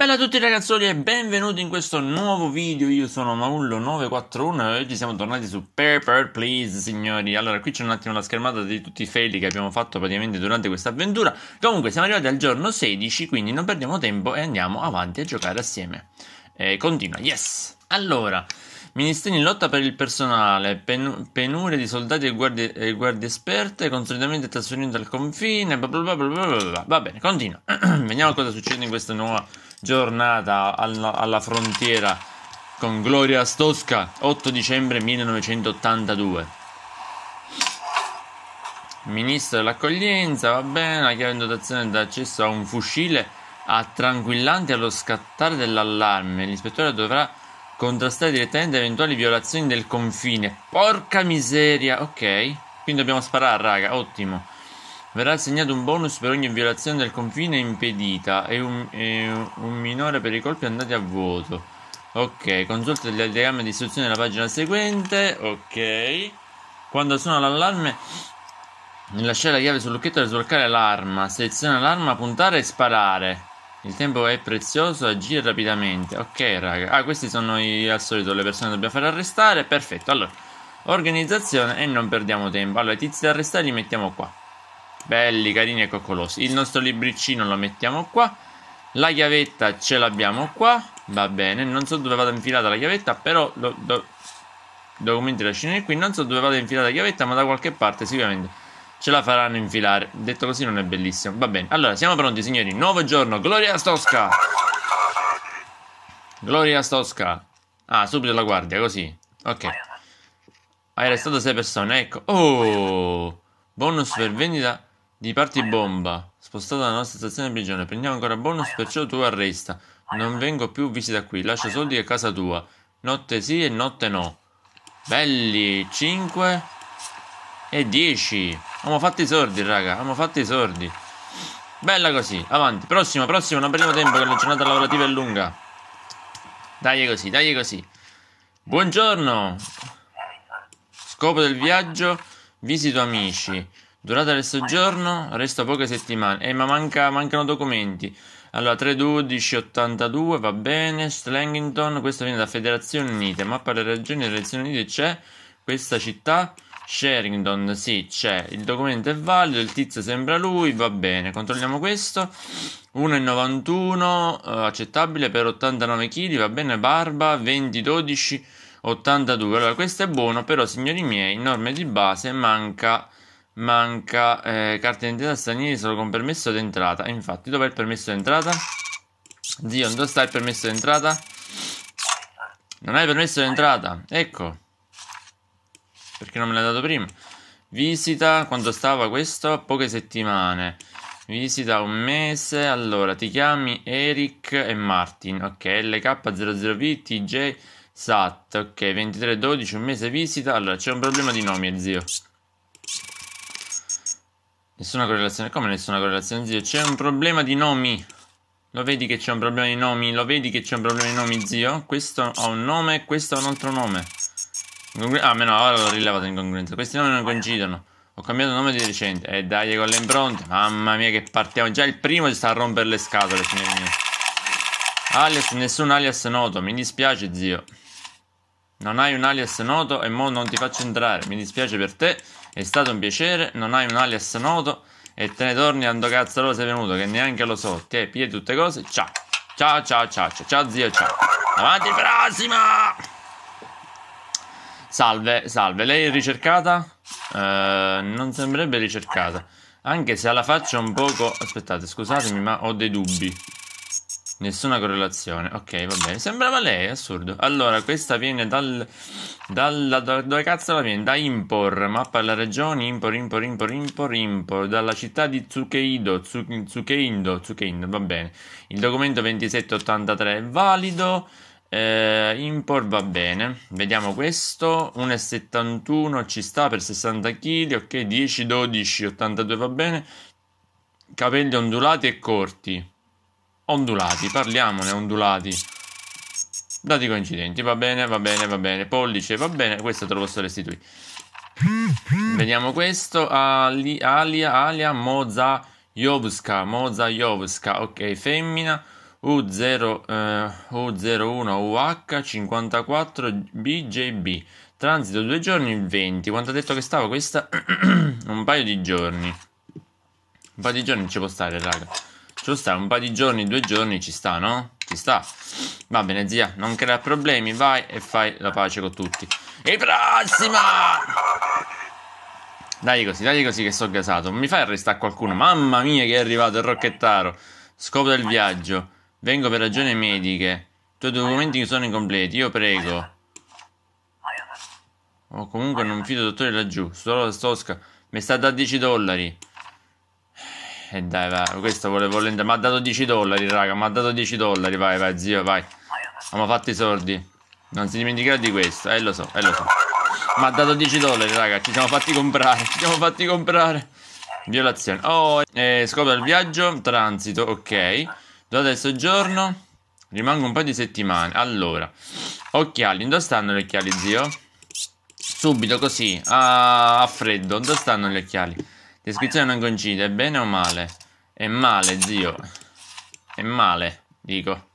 Bella a tutti ragazzoli e benvenuti in questo nuovo video, io sono Maullo941 e oggi siamo tornati su Paper Please signori Allora qui c'è un attimo la schermata di tutti i fail che abbiamo fatto praticamente durante questa avventura Comunque siamo arrivati al giorno 16 quindi non perdiamo tempo e andiamo avanti a giocare assieme eh, Continua, yes! Allora, Ministeri in lotta per il personale, pen penuria di soldati e guardie, e guardie esperte, consolidamento trasferimento al confine, bla bla bla bla bla bla. Va bene, continua. Vediamo cosa succede in questa nuova giornata alla, alla frontiera con Gloria Stosca, 8 dicembre 1982 ministro dell'accoglienza, va bene, la chiave in dotazione d'accesso a un fucile a tranquillanti allo scattare dell'allarme. L'ispettore dovrà contrastare direttamente eventuali violazioni del confine. Porca miseria, ok. Quindi dobbiamo sparare, raga, ottimo. Verrà assegnato un bonus per ogni violazione del confine impedita e un, e un minore per i colpi andati a vuoto. Ok, consulta il diagramma di istruzione della pagina seguente. Ok. Quando suona l'allarme, lasciare la chiave sul lucchetto per sbloccare l'arma. Seleziona l'arma, puntare e sparare. Il tempo è prezioso, agire rapidamente. Ok, raga. Ah, questi sono i, al solito le persone che dobbiamo far arrestare. Perfetto. Allora, organizzazione e non perdiamo tempo. Allora, i tizi da arrestare li mettiamo qua. Belli, carini e coccolosi. Il nostro libricino lo mettiamo qua. La chiavetta ce l'abbiamo qua. Va bene, non so dove vada infilata la chiavetta, però... Do, do, documenti la scendere qui. Non so dove vada infilata la chiavetta, ma da qualche parte sicuramente ce la faranno infilare. Detto così non è bellissimo. Va bene, allora siamo pronti signori. Nuovo giorno, Gloria Stosca! Gloria Stosca. Ah, subito la guardia, così. Ok. Hai arrestato 6 persone, ecco. Oh! Bonus per vendita di parti bomba. Spostata dalla nostra stazione di prigione. Prendiamo ancora bonus, perciò tu arresta. Non vengo più visita qui. Lascia soldi a casa tua. Notte sì e notte no. Belli. 5 e 10. Abbiamo fatto i sordi, raga. Abbiamo fatto i sordi. Bella così. Avanti. Prossimo, prossimo. Non perdiamo tempo che la giornata lavorativa è lunga. Dai così, dai così. Buongiorno. Scopo del viaggio. Visito amici. Durata del soggiorno resta poche settimane. Eh, ma manca, mancano documenti. Allora, 3-12-82, va bene. Slangington, questo viene da Federazione Unite. Mappa delle regioni delle Nazioni Unite c'è. Questa città. Sherrington, sì, c'è. Il documento è valido, il tizio sembra lui, va bene. Controlliamo questo. 1,91, eh, accettabile per 89 kg, va bene. Barba, 20,12, 82. Allora, questo è buono, però, signori miei, norme di base, manca manca eh, carta d'identità stranieri solo con permesso d'entrata. E eh, infatti, dov'è il permesso d'entrata? Zio, dove sta il permesso d'entrata? Non hai permesso d'entrata? Ecco. Perché non me l'ha dato prima? Visita, quanto stava questo? Poche settimane. Visita un mese. Allora, ti chiami Eric e Martin. Ok, LK00V, TJ, SAT. Ok, 2312, un mese visita. Allora, c'è un problema di nomi, eh, zio. Nessuna correlazione. Come nessuna correlazione, zio? C'è un problema di nomi. Lo vedi che c'è un problema di nomi? Lo vedi che c'è un problema di nomi, zio? Questo ha un nome, e questo ha un altro nome. Incongru- ah, meno, ora l'ho rilevato in congruenza. Questi nomi non coincidono. Ho cambiato nome di recente. eh, dai, con le impronte. Mamma mia, che partiamo. Già il primo sta a rompere le scatole, signori miei. Alias, nessun alias noto. Mi dispiace, zio. Non hai un alias noto e mo non ti faccio entrare. Mi dispiace per te. È stato un piacere, non hai un alias noto e te ne torni quando cazzo allora sei venuto, che neanche lo so. Ti hai piedi tutte cose. Ciao. Ciao, ciao, ciao, ciao, ciao zio, ciao. Avanti, prossima! Salve, salve. Lei è ricercata? Uh, non sembrerebbe ricercata. Anche se alla faccia un poco... Aspettate, scusatemi, ma ho dei dubbi. Nessuna correlazione. Ok, va bene. Sembrava lei, assurdo. Allora, questa viene dal. dalla. Da, dove cazzo la viene? Da Impor. Mappa della regione. Impor, impor, impor, impor, impor. Dalla città di Tsukeido. Tsukeindo. Tsukeindo, va bene. Il documento 2783 è valido. Eh, import va bene. Vediamo questo. 1,71 ci sta per 60 kg. Ok, 10, 12, 82 va bene. Capelli ondulati e corti ondulati, parliamone ondulati. Dati coincidenti, va bene, va bene, va bene. Pollice, va bene, questo te lo posso restituire. Vediamo questo, Ali, Alia, Alia Moza, Jovska, ok, femmina, U0, eh, U01UH54BJB, transito due giorni, 20, quanto ha detto che stava questa? un paio di giorni, un paio di giorni ci può stare, raga. Ci sta, un paio di giorni, due giorni ci sta, no? Ci sta. Va bene, zia, non crea problemi, vai e fai la pace con tutti. E prossima! Dai così, dai così che sto gasato. Mi fai arrestare qualcuno? Mamma mia che è arrivato il rocchettaro. Scopo del viaggio. Vengo per ragioni mediche. I tuoi documenti sono incompleti, io prego. O oh, comunque non fido dottore laggiù. Sto, Solo sto, stosca. Mi sta da 10 dollari. E eh, dai, vai. Questo volevo lendere. Mi ha dato 10 dollari, raga. Mi ha dato 10 dollari. Vai, vai, zio, vai. Abbiamo fatto i soldi. Non si dimenticherà di questo. Eh, lo so, eh, lo so. Mi ha dato 10 dollari, raga. Ci siamo fatti comprare. Ci siamo fatti comprare. Violazione. Oh, eh, scopo del viaggio. Transito, ok. Dove è il soggiorno. Rimango un paio di settimane. Allora, occhiali. Dove stanno gli occhiali, zio? Subito, così. A, a freddo. Dove stanno gli occhiali? Descrizione non coincide, bene o male? È male, zio. È male, dico.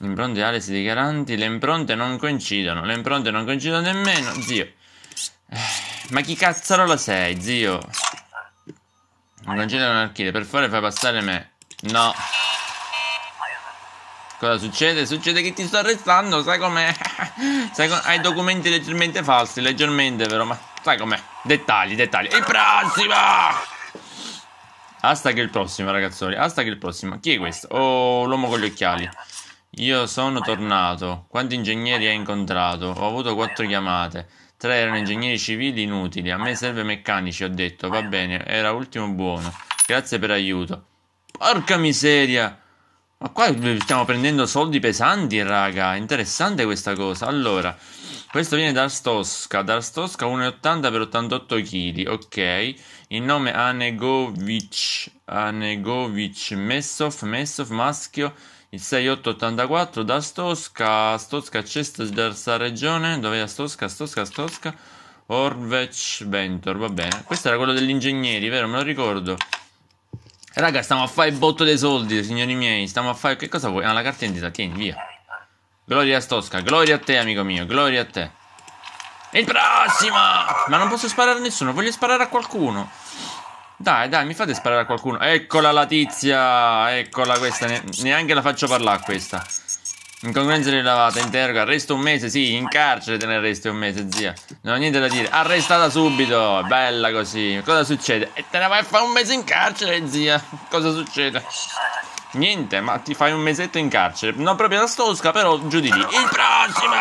Impronte Alice di Garanti. Le impronte non coincidono. Le impronte non coincidono nemmeno, zio. Eh, ma chi cazzo cazzarola sei, zio? Non coincidono l'archivio. Per favore fai passare me. No. Cosa succede? Succede che ti sto arrestando, sai com'è? Sai com hai documenti leggermente falsi, leggermente vero, ma sai com'è? Dettagli, dettagli. Il prossimo! Hasta che il prossimo, ragazzoli. Hasta che il prossimo. Chi è questo? Oh, l'uomo con gli occhiali. Io sono tornato. Quanti ingegneri hai incontrato? Ho avuto quattro chiamate. Tre erano ingegneri civili inutili. A me serve meccanici, ho detto. Va bene, era ultimo buono. Grazie per l'aiuto. Porca miseria! Ma qua stiamo prendendo soldi pesanti, raga. Interessante questa cosa. Allora, questo viene da Stosca. Da Stosca 1,80 per 88 kg. Ok. Il nome Anegovic. Anegovic Messov. Messov maschio. Il 6884 da Stosca. Stosca c'è sta regione. Dove è Stosca? Stosca, Stosca. Orvec Ventor. Va bene. Questo era quello degli ingegneri, vero? Me lo ricordo. Raga, stiamo a fare il botto dei soldi, signori miei. Stiamo a fare... Che cosa vuoi? Ah, la carta identità. Tieni, via. Gloria a Stosca. Gloria a te, amico mio. Gloria a te. Il prossimo! Ma non posso sparare a nessuno. Voglio sparare a qualcuno. Dai, dai, mi fate sparare a qualcuno. Eccola la tizia. Eccola questa. Ne neanche la faccio parlare questa. Incongruenze rilevate, interroga, arresto un mese, sì, in carcere te ne arresti un mese, zia. Non ho niente da dire, arrestata subito, bella così. Cosa succede? E te ne vai a fare un mese in carcere, zia. Cosa succede? Niente, ma ti fai un mesetto in carcere. Non proprio la stosca, però giù di lì. Il prossimo!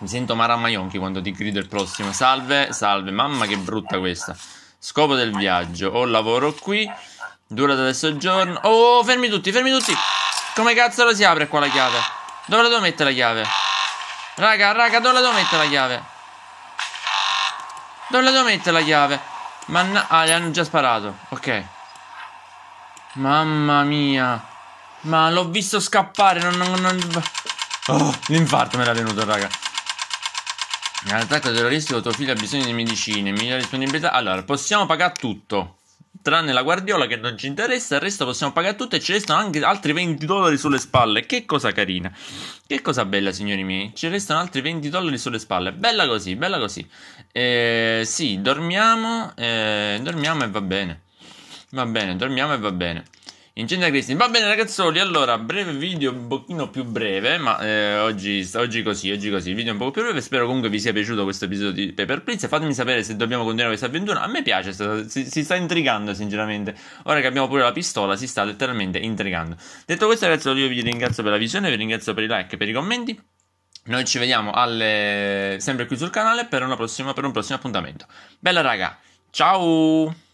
Mi sento Mara Maionchi quando ti grido il prossimo. Salve, salve, mamma che brutta questa. Scopo del viaggio, ho lavoro qui, dura durata del giorno. Oh, fermi tutti, fermi tutti! Come cazzo lo si apre qua la chiave? Dove la devo mettere la chiave? Raga, raga, dove la devo mettere la chiave? Dove la devo mettere la chiave? Manna... Ah, le hanno già sparato. Ok. Mamma mia. Ma l'ho visto scappare. Non... non, non... Oh, l'infarto me era venuto, raga. L'attacco terroristico, tuo figlio ha bisogno di medicine. Migliore disponibilità. Allora, possiamo pagare tutto tranne la Guardiola che non ci interessa, il resto possiamo pagare tutto e ci restano anche altri 20 dollari sulle spalle. Che cosa carina, che cosa bella, signori miei. Ci restano altri 20 dollari sulle spalle. Bella così, bella così. Eh, sì, dormiamo, eh, dormiamo e va bene. Va bene, dormiamo e va bene. Incendia Christine. Va bene, ragazzoli. Allora, breve video un pochino più breve. Ma eh, oggi, oggi, così, oggi così. Il video è un po' più breve. Spero comunque vi sia piaciuto questo episodio di Paper Please. Fatemi sapere se dobbiamo continuare questa avventura. A me piace, sta, si, si, sta intrigando, sinceramente. Ora che abbiamo pure la pistola, si sta letteralmente intrigando. Detto questo, ragazzoli, io vi ringrazio per la visione, vi ringrazio per i like, per i commenti. Noi ci vediamo alle... sempre qui sul canale per, prossima, per un prossimo appuntamento. Bella raga, ciao!